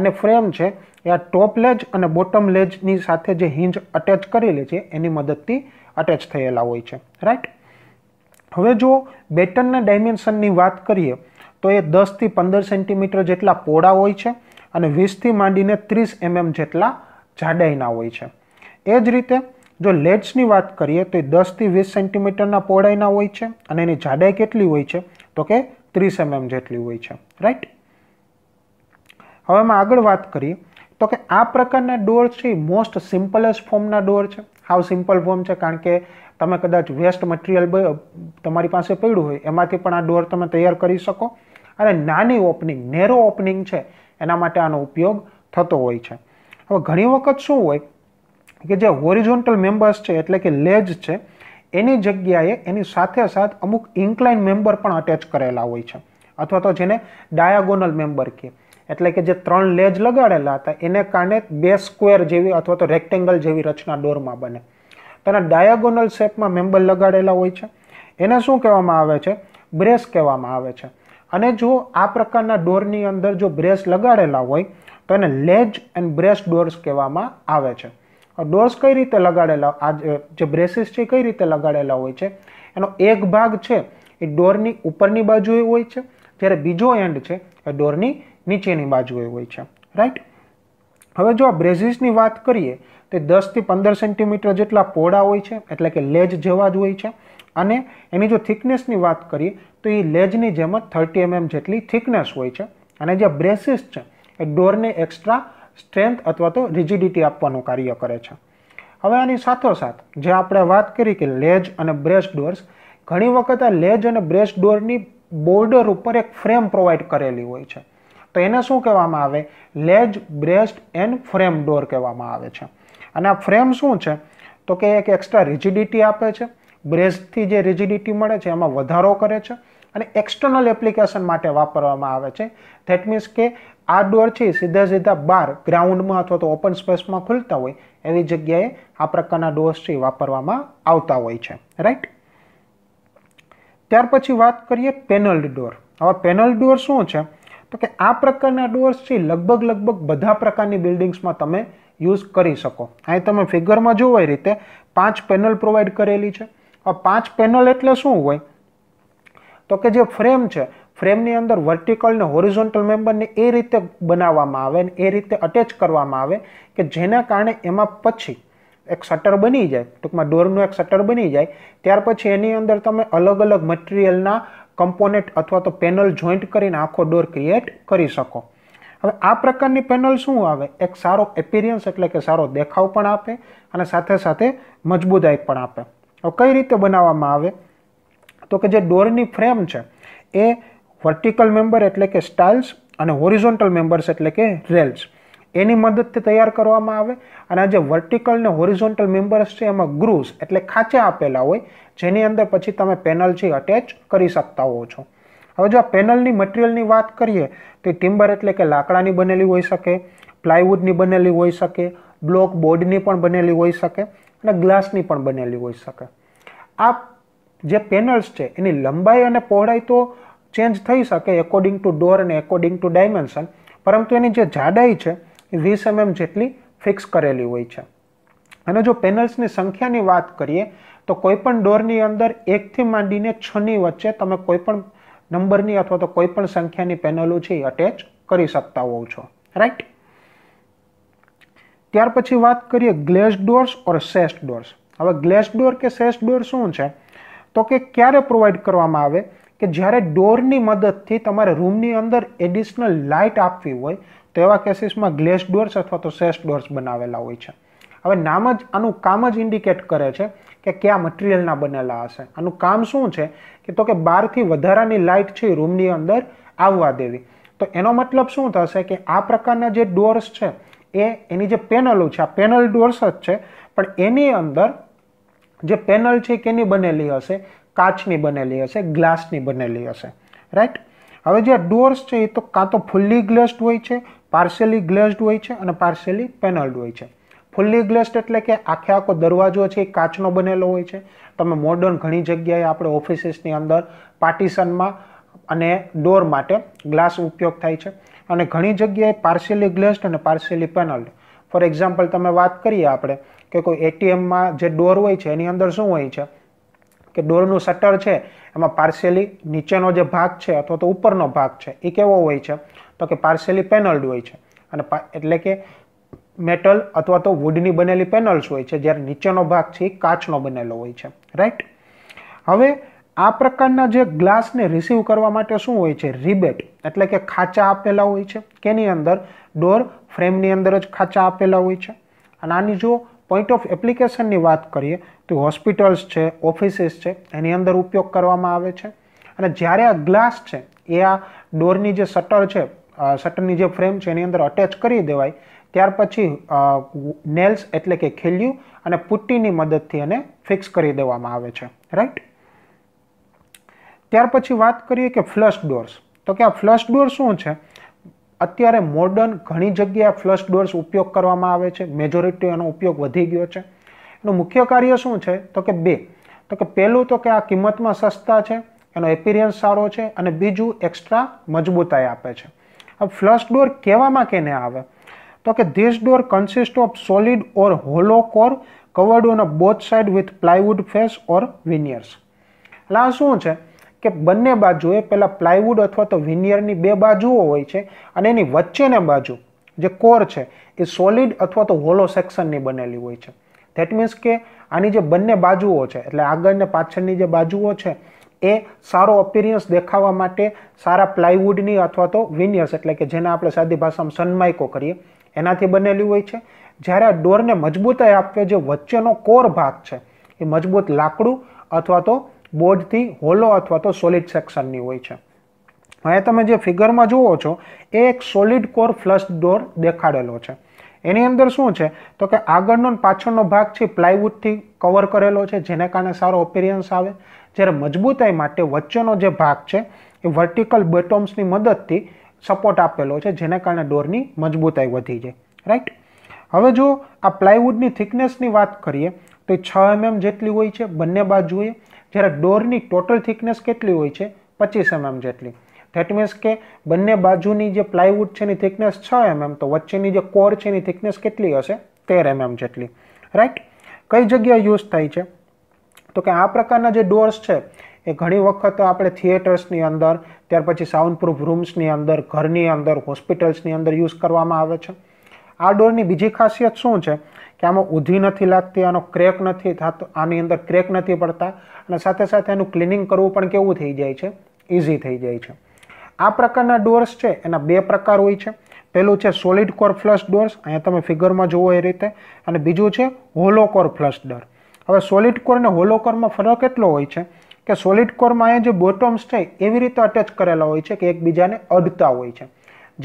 અને ફ્રેમ છે એ આ ટોપ લેજ અને બોટમ લેજની સાથે જે હિંજ અટેચ કરેલી છે એની મદદથી અટેચ થયેલા હોય છે રાઈટ હવે જો બેટનના ડાયમેન્શનની વાત કરીએ તો એ દસથી પંદર સેન્ટીમીટર જેટલા પોળા હોય છે અને વીસથી માંડીને ત્રીસ એમએમ mm જેટલા જાડાઈના હોય છે એ જ રીતે જો લેડ્સની વાત કરીએ તો એ દસથી વીસ સેન્ટીમીટરના પહોળાઈના હોય છે અને એની જાડાઈ કેટલી હોય છે તો કે ત્રીસ એમએમ જેટલી હોય છે રાઈટ હવે અમે આગળ વાત કરીએ તો કે આ પ્રકારના ડોર છે એ મોસ્ટ સિમ્પલેસ્ટ ફોર્મના ડોર છે હાવ સિમ્પલ ફોર્મ છે કારણ કે તમે કદાચ વેસ્ટ મટીરિયલ તમારી પાસે પડ્યું હોય એમાંથી પણ આ ડોર તમે તૈયાર કરી શકો અને નાની ઓપનિંગ નેરો ઓપનિંગ છે એના માટે આનો ઉપયોગ થતો હોય છે હવે ઘણી વખત શું હોય કે જે હોરિઝોન્ટલ મેમ્બર્સ છે એટલે કે લેજ છે એની જગ્યાએ એની સાથે સાથ અમુક ઇન્ક્લાઇન મેમ્બર પણ અટેચ કરેલા હોય છે અથવા તો જેને ડાયાગોનલ મેમ્બર કહે એટલે કે જે ત્રણ લેજ લગાડેલા હતા એને કારણે બે સ્ક્વેર જેવી અથવા તો રેક્ટેંગલ જેવી રચના ડોરમાં બને તો એના ડાયાગોનલ શેપમાં મેમ્બર લગાડેલા હોય છે એને શું કહેવામાં આવે છે બ્રેસ કહેવામાં આવે છે અને જો આ પ્રકારના ડોરની અંદર જો બ્રેસ લગાડેલા હોય તો એને લેજ એન્ડ બ્રેસ ડોર્સ કહેવામાં આવે છે ડોર્સ કઈ રીતે લગાડેલા આ જે બ્રેસીસ છે કઈ રીતે લગાડેલા હોય છે એનો એક ભાગ છે એ ડોરની ઉપરની બાજુએ હોય છે જ્યારે બીજો એન્ડ છે એ ડોરની નીચેની બાજુએ હોય છે રાઈટ હવે જો આ બ્રેઝિસની વાત કરીએ તો દસથી પંદર સેન્ટીમીટર જેટલા પહોળા હોય છે એટલે કે લેજ જેવા જ હોય છે અને એની જો થિકનેસની વાત કરીએ તો એ લેજની જેમ જ થર્ટી એમએમ જેટલી થિકનેસ હોય છે અને જે બ્રેસિસ છે એ ડોરને એક્સ્ટ્રા સ્ટ્રેન્થ અથવા તો રિજિડિટી આપવાનું કાર્ય કરે છે હવે આની સાથોસાથ જે આપણે વાત કરી કે લેજ અને બ્રેસ્ટ ડોર્સ ઘણી વખત આ લેજ અને બ્રેસ્ટ ડોરની બોર્ડર ઉપર એક ફ્રેમ પ્રોવાઈડ કરેલી હોય છે તો એને શું કહેવામાં આવે ledge braced and frame door કહેવામાં આવે છે અને આ ફ્રેમ શું છે તો કે એક એક્સ્ટ્રા રિજિડિટી આપે છે બ્રેસ્ટથી જે રિજિડિટી મળે છે એમાં વધારો કરે છે અને એક્સટર્નલ એપ્લિકેશન માટે વાપરવામાં આવે છે ધેટ મીન્સ કે આ ડોર છે સીધા સીધા બાર ગ્રાઉન્ડમાં અથવા તો ઓપન સ્પેસમાં ખુલતા હોય એવી જગ્યાએ આ પ્રકારના ડોર્સ છે વાપરવામાં આવતા હોય છે રાઈટ ત્યાર પછી વાત કરીએ પેનલ ડોર હવે પેનલ ડોર શું છે તો કે આ પ્રકારના ડોર્સ છે લગભગ લગભગ બધા પ્રકારની બિલ્ડિંગ્સમાં તમે યુઝ કરી શકો અહીં તમે ફિગરમાં જોવો એ રીતે પાંચ પેનલ પ્રોવાઈડ કરેલી છે હવે પાંચ પેનલ એટલે શું હોય તો કે જે ફ્રેમ છે ફ્રેમની અંદર વર્ટિકલ ને હોરિઝોન્ટલ મેમ્બરને એ રીતે બનાવવામાં આવે ને એ રીતે અટેચ કરવામાં આવે કે જેના કારણે એમાં પછી એક શટર બની જાય ટૂંકમાં ડોરનું એક શટર બની જાય ત્યાર પછી એની અંદર તમે અલગ અલગ મટીરિયલના કમ્પોનેટ અથવા તો પેનલ જોઈન્ટ કરીને આખો ડોર ક્રિએટ કરી શકો હવે આ પ્રકારની પેનલ શું આવે એક સારો એપિરિયન્સ એટલે કે સારો દેખાવ પણ આપે અને સાથે સાથે મજબૂતાઈ પણ આપે હવે કઈ રીતે બનાવવામાં આવે તો કે જે ડોરની ફ્રેમ છે એ વર્ટિકલ મેમ્બર એટલે કે સ્ટાઇલ્સ અને હોરિઝોન્ટલ મેમ્બર્સ એટલે કે રેલ્સ એની મદદથી તૈયાર કરવામાં આવે અને જે વર્ટિકલ ને હોરિઝોન્ટલ મેમ્બર્સ છે એમાં ગ્રુસ એટલે ખાંચા આપેલા હોય જેની અંદર પછી તમે પેનલથી અટેચ કરી શકતા હોવ છો હવે જો આ પેનલની મટિરિયલની વાત કરીએ તો ટિમ્બર એટલે કે લાકડાની બનેલી હોઈ શકે પ્લાયવુડની બનેલી હોઈ શકે બ્લોક બોર્ડની પણ બનેલી હોઈ શકે અને ગ્લાસની પણ બનેલી હોઈ શકે આ જે પેનલ્સ છે એની લંબાઈ અને પહોળાઈ તો ચેન્જ થઈ શકે એકોર્ડિંગ ટુ ડોર અને એકોર્ડિંગ ટુ ડાયમેન્શન પરંતુ એની જે જાડાઈ છે એ વીસ એમએમ mm જેટલી ફિક્સ કરેલી હોય છે અને જો પેનલ્સની સંખ્યાની વાત કરીએ તો કોઈપણ ડોરની અંદર એકથી માંડીને છની વચ્ચે તમે કોઈપણ નંબરની અથવા તો કોઈપણ સંખ્યાની પેનલો છે એ અટેચ કરી શકતા હોવ છો રાઈટ ત્યાર પછી વાત કરીએ ગ્લેસ ડોર્સ ઓર સેસ્ટ ડોર્સ હવે ગ્લેસ ડોર કે સેસ્ટ ડોર શું છે તો કે ક્યારે પ્રોવાઈડ કરવામાં આવે કે જ્યારે ડોરની મદદથી તમારે રૂમની અંદર એડિશનલ લાઇટ આપવી હોય તો એવા કેસીસમાં ગ્લેસ ડોર્સ અથવા તો સેસ ડોર્સ બનાવેલા હોય છે હવે નામ જ આનું કામ જ ઇન્ડિકેટ કરે છે કે કયા મટીરિયલના બનેલા હશે આનું કામ શું છે કે તો કે બહારથી વધારાની લાઇટ છે રૂમની અંદર આવવા દેવી તો એનો મતલબ શું થશે કે આ પ્રકારના જે ડોર્સ છે એ એની જે પેનલો છે આ પેનલ ડોર્સ જ છે પણ એની અંદર જે પેનલ છે કેની બનેલી હશે કાચની બનેલી હશે ગ્લાસની બનેલી હશે રાઈટ હવે જે ડોર્સ છે એ તો કાં તો ફૂલ્લી ગ્લેસ્ડ હોય છે પાર્સેલી ગ્લસ્ડ હોય છે અને પાર્સેલી પેનલ્ડ હોય છે ફૂલ્લી ગ્લેસ્ડ એટલે કે આખે આખો દરવાજો છે એ કાચનો બનેલો હોય છે તમે મોડર્ન ઘણી જગ્યાએ આપણે ઓફિસીસની અંદર પાર્ટીશનમાં અને ડોર માટે ગ્લાસ ઉપયોગ થાય છે અને ઘણી જગ્યાએ પાર્સેલી ગ્લેસ્ડ અને પાર્સેલી પેનલ્ડ ફોર એક્ઝામ્પલ તમે વાત કરીએ આપણે કે કોઈ એટીએમમાં જે ડોર હોય છે એની અંદર શું હોય છે કે ડોરનું શટર છે એમાં પાર્સેલી નીચેનો જે ભાગ છે અથવા તો ઉપરનો ભાગ છે એ કેવો હોય છે તો કે પાર્સેલી પેનલ્ડ હોય છે અને એટલે કે મેટલ અથવા તો વુડની બનેલી પેનલ્સ હોય છે જ્યારે નીચેનો ભાગ છે એ કાચનો બનેલો હોય છે રાઈટ હવે આ પ્રકારના જે ગ્લાસને રિસીવ કરવા માટે શું હોય છે રિબેટ એટલે કે ખાચા આપેલા હોય છે કેની અંદર ડોર ફ્રેમની અંદર જ ખાચા આપેલા હોય છે અને આની જો પોઈન્ટ ઓફ એપ્લિકેશનની વાત કરીએ તો હોસ્પિટલ્સ છે ઓફિસીસ છે એની અંદર ઉપયોગ કરવામાં આવે છે અને જ્યારે આ ગ્લાસ છે એ આ ડોરની જે શટર છે શટરની જે ફ્રેમ છે એની અંદર અટેચ કરી દેવાય ત્યાર પછી નેલ્સ એટલે કે ખેલ્યું અને પુટ્ટીની મદદથી એને ફિક્સ કરી દેવામાં આવે છે રાઈટ ત્યાર પછી વાત કરીએ કે ફ્લશ ડોર્સ તો કે આ ફ્લશ ડોર શું છે અત્યારે મોડર્ન ઘણી જગ્યાએ ફ્લશ ડોર્સ ઉપયોગ કરવામાં આવે છે મેજોરિટી એનો ઉપયોગ વધી ગયો છે એનું મુખ્ય કાર્ય શું છે તો કે બે તો કે પહેલું તો કે આ કિંમતમાં સસ્તા છે એનો એપિરિયન્સ સારો છે અને બીજું એક્સ્ટ્રા મજબૂતાઈ આપે છે હવે ફ્લશ ડોર કહેવામાં કેને આવે તો કે this door consist of solid or hollow core covered on both side with plywood face or veneers એટલે આ શું છે કે બંને બાજુએ પહેલાં પ્લાયવુડ અથવા તો વિનિયરની બે બાજુઓ હોય છે અને એની વચ્ચેને બાજુ જે કોર છે એ સોલિડ અથવા તો હોલો સેક્શનની બનેલી હોય છે ધેટ મીન્સ કે આની જે બંને બાજુઓ છે એટલે આગળને પાછળની જે બાજુઓ છે એ સારો અપિરિયન્સ દેખાવા માટે સારા પ્લાયવુડની અથવા તો વિનિયર્સ એટલે કે જેને આપણે સાદી ભાષામાં સનમાઇકો કરીએ એનાથી બનેલી હોય છે જ્યારે આ ડોરને મજબૂતાઈ આપવે જે વચ્ચેનો કોર ભાગ છે એ મજબૂત લાકડું અથવા તો બોર્ડથી હોલો અથવા તો સોલિડ સેક્શનની હોય છે અહીંયા તમે જે ફિગરમાં જુઓ છો એ એક સોલિડ કોર ફ્લશ ડોર દેખાડેલો છે એની અંદર શું છે તો કે આગળનો પાછળનો ભાગ છે પ્લાયવુડથી કવર કરેલો છે જેને કારણે સારો અપેરિયન્સ આવે જ્યારે મજબૂતાઈ માટે વચ્ચેનો જે ભાગ છે એ વર્ટિકલ બટોમ્સની મદદથી સપોર્ટ આપેલો છે જેને કારણે ડોરની મજબૂતાઈ વધી જાય રાઈટ હવે જો આ પ્લાયવુડની થિકનેસની વાત કરીએ તો છ એમએમ mm જેટલી હોય છે બંને બાજુએ જ્યારે ડોરની ટોટલ થિકનેસ કેટલી હોય છે પચીસ એમએમ જેટલી ધેટ મીન્સ કે બંને બાજુની જે પ્લાયવુડ છે એની થિકનેસ છ એમએમ તો વચ્ચેની જે કોર છે એની થિકનેસ કેટલી હશે તેર એમએમ જેટલી રાઈટ કઈ જગ્યાએ યુઝ થાય છે તો કે આ પ્રકારના જે ડોર્સ છે એ ઘણી વખત આપણે થિયેટર્સની અંદર ત્યાર પછી સાઉન્ડ પ્રૂફ રૂમ્સની અંદર ઘરની અંદર હોસ્પિટલ્સની અંદર યુઝ કરવામાં આવે છે આ ડોરની બીજી ખાસિયત શું છે કે આમાં ઉધી નથી લાગતી આનો ક્રેક નથી થતો આની અંદર ક્રેક નથી પડતા અને સાથે સાથે એનું ક્લિનિંગ કરવું પણ કેવું થઈ જાય છે ઇઝી થઈ જાય છે આ પ્રકારના ડોર્સ છે એના બે પ્રકાર હોય છે પહેલું છે સોલિડ કોર ફ્લશ ડોર્સ અહીંયા તમે ફિગરમાં જુઓ એ રીતે અને બીજું છે હોલો કોર ફ્લશ ડોર હવે સોલિડ કોર અને હોલો કોરમાં ફરક એટલો હોય છે કે સોલિડ કોરમાં અહીંયા જે બોટમ્સ છે એવી રીતે અટેચ કરેલા હોય છે કે એકબીજાને અડતા હોય છે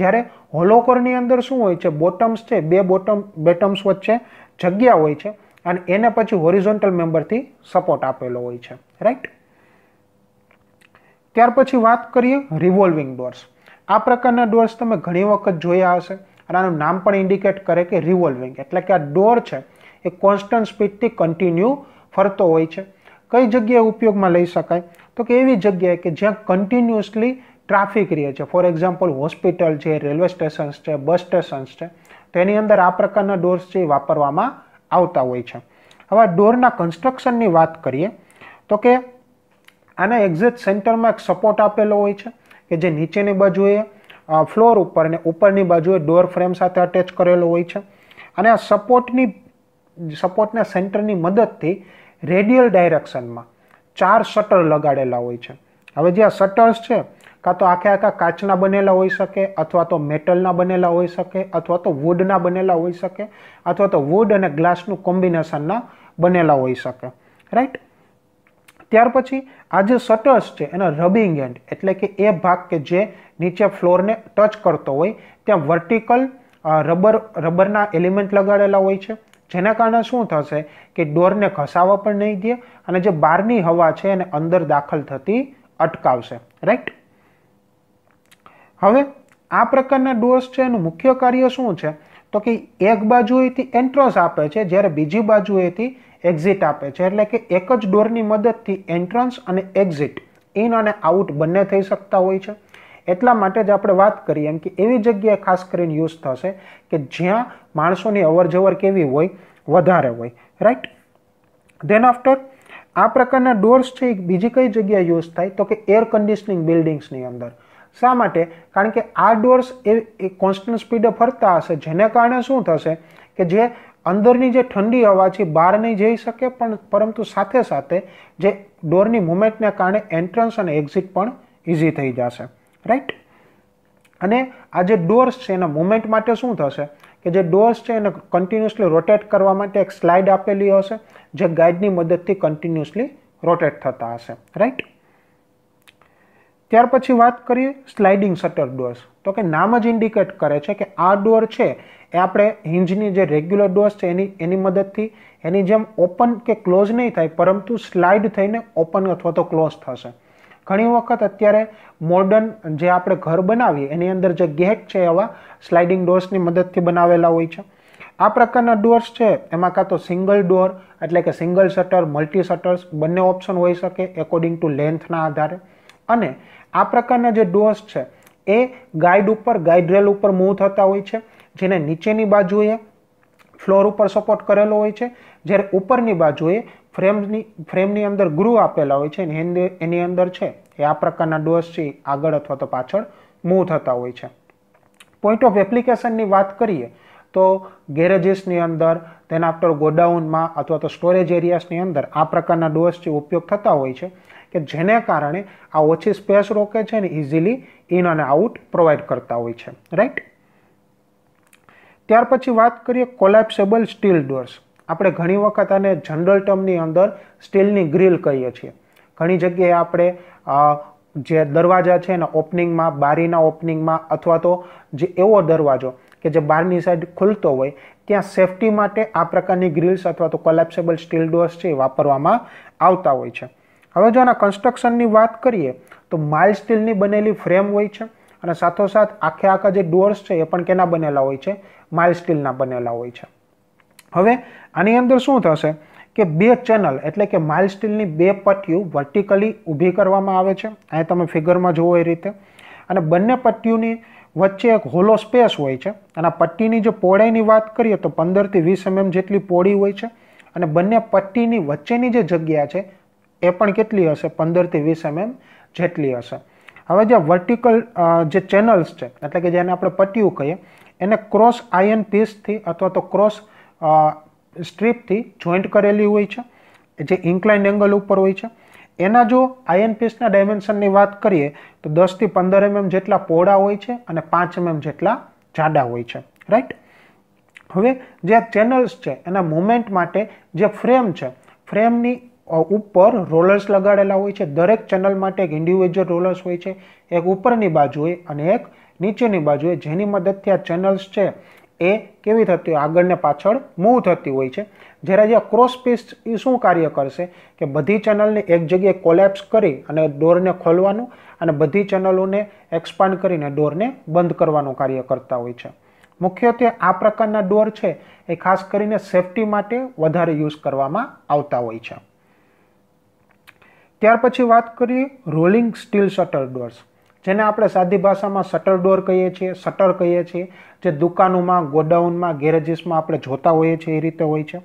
જ્યારે હોલોકોરની અંદર શું હોય છે બોટમ્સ છે બે બોટમ બેટમ્સ વચ્ચે જગ્યા હોય છે અને એને પછી હોરિઝોન્ટલ મેમ્બરથી સપોર્ટ આપેલો હોય છે રાઈટ ત્યાર પછી વાત કરીએ રિવોલ્વિંગ ડોર્સ આ પ્રકારના ડોર્સ તમે ઘણી વખત જોયા હશે અને આનું નામ પણ ઇન્ડિકેટ કરે કે રિવોલ્વિંગ એટલે કે આ ડોર છે એ કોન્સ્ટન્ટ સ્પીડથી કન્ટિન્યુ ફરતો હોય છે કઈ જગ્યાએ ઉપયોગમાં લઈ શકાય તો કે એવી જગ્યાએ કે જ્યાં કન્ટિન્યુઅસલી ટ્રાફિક રહે છે ફોર એક્ઝામ્પલ હોસ્પિટલ છે રેલવે સ્ટેશન્સ છે બસ સ્ટેશન્સ છે તેની અંદર આ પ્રકારના ડોર્સ છે વાપરવામાં આવતા હોય છે હવે ડોરના કન્સ્ટ્રક્શનની વાત કરીએ તો કે આના એક્ઝેક્ટ સેન્ટરમાં એક સપોર્ટ આપેલો હોય છે કે જે નીચેની બાજુએ ફ્લોર ઉપર અને ઉપરની બાજુએ ડોર ફ્રેમ સાથે અટેચ કરેલો હોય છે અને આ સપોર્ટની સપોર્ટના સેન્ટરની મદદથી રેડિયલ ડાયરેક્શનમાં ચાર શટર લગાડેલા હોય છે હવે જે આ શટર્સ છે કાં તો આખે આખા કાચના બનેલા હોઈ શકે અથવા તો મેટલના બનેલા હોઈ શકે અથવા તો વુડના બનેલા હોઈ શકે અથવા તો વુડ અને ગ્લાસનું કોમ્બિનેશનના બનેલા હોઈ શકે રાઈટ ત્યાર પછી આ જે શટર્સ છે એનો રબિંગ એન્ડ એટલે કે એ ભાગ કે જે નીચે ફ્લોરને ટચ કરતો હોય ત્યાં વર્ટિકલ રબર રબરના એલિમેન્ટ લગાડેલા હોય છે જેના કારણે શું થશે કે ડોરને ઘસાવા પણ નહીં દે અને જે બહારની હવા છે એને અંદર દાખલ થતી અટકાવશે રાઈટ હવે આ પ્રકારના ડોર્સ છે એનું મુખ્ય કાર્ય શું છે તો કે એક બાજુએથી એન્ટ્રન્સ આપે છે જ્યારે બીજી બાજુએથી એક્ઝિટ આપે છે એટલે કે એક જ ડોરની મદદથી એન્ટ્રન્સ અને એક્ઝિટ ઇન અને આઉટ બંને થઈ શકતા હોય છે એટલા માટે જ આપણે વાત કરીએ એમ કે એવી જગ્યાએ ખાસ કરીને યુઝ થશે કે જ્યાં માણસોની અવરજવર કેવી હોય વધારે હોય રાઈટ ધેન આફ્ટર આ પ્રકારના ડોર્સ છે બીજી કઈ જગ્યાએ યુઝ થાય તો કે એર કન્ડિશનિંગ બિલ્ડિંગ્સની અંદર શા માટે કારણ કે આ ડોર્સ એ કોન્સ્ટન્ટ સ્પીડે ફરતા હશે જેને કારણે શું થશે કે જે અંદરની જે ઠંડી હવા છે બહાર નહીં જઈ શકે પણ પરંતુ સાથે સાથે જે ડોરની મુમેન્ટને કારણે એન્ટ્રન્સ અને એક્ઝિટ પણ ઇઝી થઈ જશે રાઈટ અને આ જે ડોર્સ છે એના મુમેન્ટ માટે શું થશે કે જે ડોર્સ છે એને કન્ટિન્યુઅસલી રોટેટ કરવા માટે એક સ્લાઇડ આપેલી હશે જે ગાઈડની મદદથી કન્ટિન્યુઅસલી રોટેટ થતા હશે રાઈટ ત્યાર પછી વાત કરીએ સ્લાઇડિંગ શટર ડોર્સ તો કે નામ જ ઇન્ડિકેટ કરે છે કે આ ડોર છે એ આપણે હિંજની જે રેગ્યુલર ડોર્સ છે એની એની મદદથી એની જેમ ઓપન કે ક્લોઝ નહીં થાય પરંતુ સ્લાઇડ થઈને ઓપન અથવા તો ક્લોઝ થશે ઘણી વખત અત્યારે મોર્ડન જે આપણે ઘર બનાવીએ એની અંદર જે ગેટ છે એવા સ્લાઇડિંગ ડોર્સની મદદથી બનાવેલા હોય છે આ પ્રકારના ડોર્સ છે એમાં કાં તો સિંગલ ડોર એટલે કે સિંગલ શટર મલ્ટી શટર્સ બંને ઓપ્શન હોઈ શકે એકોર્ડિંગ ટુ લેન્થના આધારે અને આ પ્રકારના જે ડોઝ છે એ ગાઈડ ઉપર ગાઈડ ઉપર મૂવ થતા હોય છે જેને નીચેની બાજુએ ફ્લોર ઉપર સપોર્ટ કરેલો હોય છે જ્યારે ઉપરની બાજુએ ફ્રેમની ફ્રેમની અંદર ગ્રુ આપેલા હોય છે અને એની અંદર છે એ આ પ્રકારના ડોઝ આગળ અથવા તો પાછળ મૂવ થતા હોય છે પોઈન્ટ ઓફ એપ્લિકેશનની વાત કરીએ તો ગેરેજીસની અંદર તેના આફ્ટર ગોડાઉનમાં અથવા તો સ્ટોરેજ એરિયાસની અંદર આ પ્રકારના ડોઝ ઉપયોગ થતા હોય છે કે જેને કારણે આ ઓછી સ્પેસ રોકે છે ને ઇઝીલી ઇન અને આઉટ પ્રોવાઈડ કરતા હોય છે રાઈટ ત્યાર પછી વાત કરીએ કોલેપ્સેબલ સ્ટીલ ડોર્સ આપણે ઘણી વખત આને જનરલ ટર્મની અંદર સ્ટીલની ગ્રીલ કહીએ છીએ ઘણી જગ્યાએ આપણે જે દરવાજા છે એના ઓપનિંગમાં બારીના ઓપનિંગમાં અથવા તો જે એવો દરવાજો કે જે બહારની સાઈડ ખુલતો હોય ત્યાં સેફટી માટે આ પ્રકારની ગ્રીલ્સ અથવા તો કોલેપ્સેબલ સ્ટીલ ડોર્સ છે વાપરવામાં આવતા હોય છે હવે જો આના કન્સ્ટ્રક્શનની વાત કરીએ તો માઇલ સ્ટીલની બનેલી ફ્રેમ હોય છે અને સાથોસાથ આખે આખા જે ડોર્સ છે એ પણ કેના બનેલા હોય છે માઇલ સ્ટીલના બનેલા હોય છે હવે આની અંદર શું થશે કે બે ચેનલ એટલે કે માઇલ સ્ટીલની બે પટ્ટીઓ વર્ટિકલી ઊભી કરવામાં આવે છે અહીં તમે ફિગરમાં જુઓ એ રીતે અને બંને પટ્ટીઓની વચ્ચે એક હોલો સ્પેસ હોય છે અને આ પટ્ટીની જે પહોળાઈની વાત કરીએ તો પંદરથી વીસ એમએમ mm જેટલી પહોળી હોય છે અને બંને પટ્ટીની વચ્ચેની જે જગ્યા છે એ પણ કેટલી હશે પંદરથી વીસ એમએમ જેટલી હશે હવે જે વર્ટિકલ જે ચેનલ્સ છે એટલે કે જેને આપણે પટ્યું કહીએ એને ક્રોસ આયન પીસથી અથવા તો ક્રોસ સ્ટ્રીપથી જોઈન્ટ કરેલી હોય છે જે ઇન્કલાઇન એંગલ ઉપર હોય છે એના જો આયન પીસના ડાયમેન્શનની વાત કરીએ તો દસથી પંદર એમએમ જેટલા પહોળા હોય છે અને પાંચ એમએમ જેટલા જાડા હોય છે રાઈટ હવે જે ચેનલ્સ છે એના મુમેન્ટ માટે જે ફ્રેમ છે ફ્રેમની ઉપર રોલર્સ લગાડેલા હોય છે દરેક ચેનલ માટે એક ઇન્ડિવિજ્યુઅલ રોલર્સ હોય છે એક ઉપરની બાજુએ અને એક નીચેની બાજુએ જેની મદદથી આ ચેનલ્સ છે એ કેવી થતી હોય આગળને પાછળ મૂવ થતી હોય છે જ્યારે જે ક્રોસ પીસ એ શું કાર્ય કરશે કે બધી ચેનલને એક જગ્યાએ કોલેપ્સ કરી અને ડોરને ખોલવાનું અને બધી ચેનલોને એક્સપાન્ડ કરીને ડોરને બંધ કરવાનું કાર્ય કરતા હોય છે મુખ્યત્વે આ પ્રકારના ડોર છે એ ખાસ કરીને સેફટી માટે વધારે યુઝ કરવામાં આવતા હોય છે ત્યાર પછી વાત કરીએ રોલિંગ સ્ટીલ શટર ડોર્સ જેને આપણે સાદી ભાષામાં શટર ડોર કહીએ છીએ શટર કહીએ છીએ જે દુકાનોમાં ગોડાઉનમાં ગેરેજીસમાં આપણે જોતા હોઈએ છીએ એ રીતે હોય છે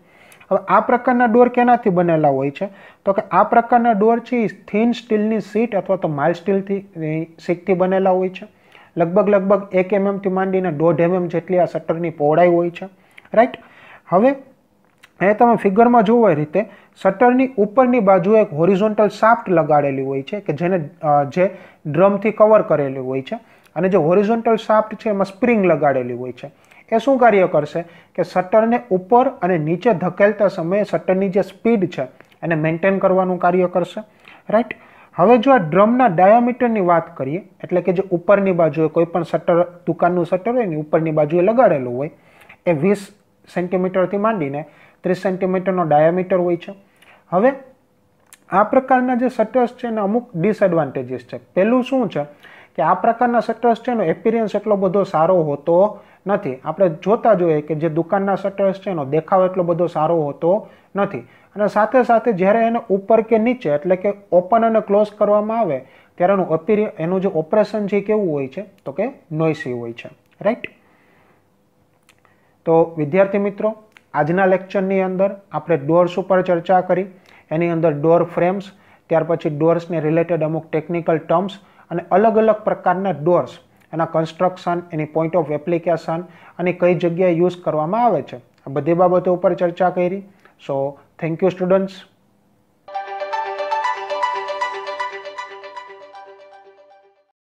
હવે આ પ્રકારના ડોર કેનાથી બનેલા હોય છે તો કે આ પ્રકારના ડોર છે એ થીન સ્ટીલની સીટ અથવા તો માઇલ સ્ટીલથી સીટથી બનેલા હોય છે લગભગ લગભગ એક એમએમથી માંડીને દોઢ એમએમ જેટલી આ શટરની પહોળાઈ હોય છે રાઈટ હવે એ તમે ફિગરમાં જોવો એ રીતે શટરની ઉપરની બાજુ એક હોરિઝોન્ટલ સાફ્ટ લગાડેલી હોય છે કે જેને જે ડ્રમથી કવર કરેલી હોય છે અને જે હોરિઝોન્ટલ સાફ્ટ છે એમાં સ્પ્રિંગ લગાડેલી હોય છે એ શું કાર્ય કરશે કે શટરને ઉપર અને નીચે ધકેલતા સમયે શટરની જે સ્પીડ છે એને મેન્ટેન કરવાનું કાર્ય કરશે રાઈટ હવે જો આ ડ્રમના ડાયામીટરની વાત કરીએ એટલે કે જે ઉપરની બાજુએ કોઈ પણ શટર દુકાનનું શટર હોય ને ઉપરની બાજુએ લગાડેલું હોય એ વીસ સેન્ટીમીટરથી માંડીને ત્રીસ સેન્ટીમીટરનો ડાયામીટર હોય છે હવે આ પ્રકારના જે શટર્સ છે એના અમુક ડિસએડવાન્ટેજીસ છે પહેલું શું છે કે આ પ્રકારના શટર્સ છે એનો એપિરિયન્સ એટલો બધો સારો હોતો નથી આપણે જોતા જોઈએ કે જે દુકાનના શટર્સ છે એનો દેખાવ એટલો બધો સારો હોતો નથી અને સાથે સાથે જ્યારે એને ઉપર કે નીચે એટલે કે ઓપન અને ક્લોઝ કરવામાં આવે ત્યારે એનું અપિરિય એનું જે ઓપરેશન છે કેવું હોય છે તો કે નોઈસી હોય છે રાઈટ તો વિદ્યાર્થી મિત્રો આજના લેક્ચરની અંદર આપણે ડોર્સ ઉપર ચર્ચા કરી એની અંદર ડોર ફ્રેમ્સ ત્યાર પછી ડોર્સને રિલેટેડ અમુક ટેકનિકલ ટર્મ્સ અને અલગ અલગ પ્રકારના ડોર્સ એના કન્સ્ટ્રક્શન એની પોઈન્ટ ઓફ એપ્લિકેશન અને કઈ જગ્યાએ યુઝ કરવામાં આવે છે આ બધી બાબતો ઉપર ચર્ચા કરી સો થેન્ક યુ સ્ટુડન્ટ્સ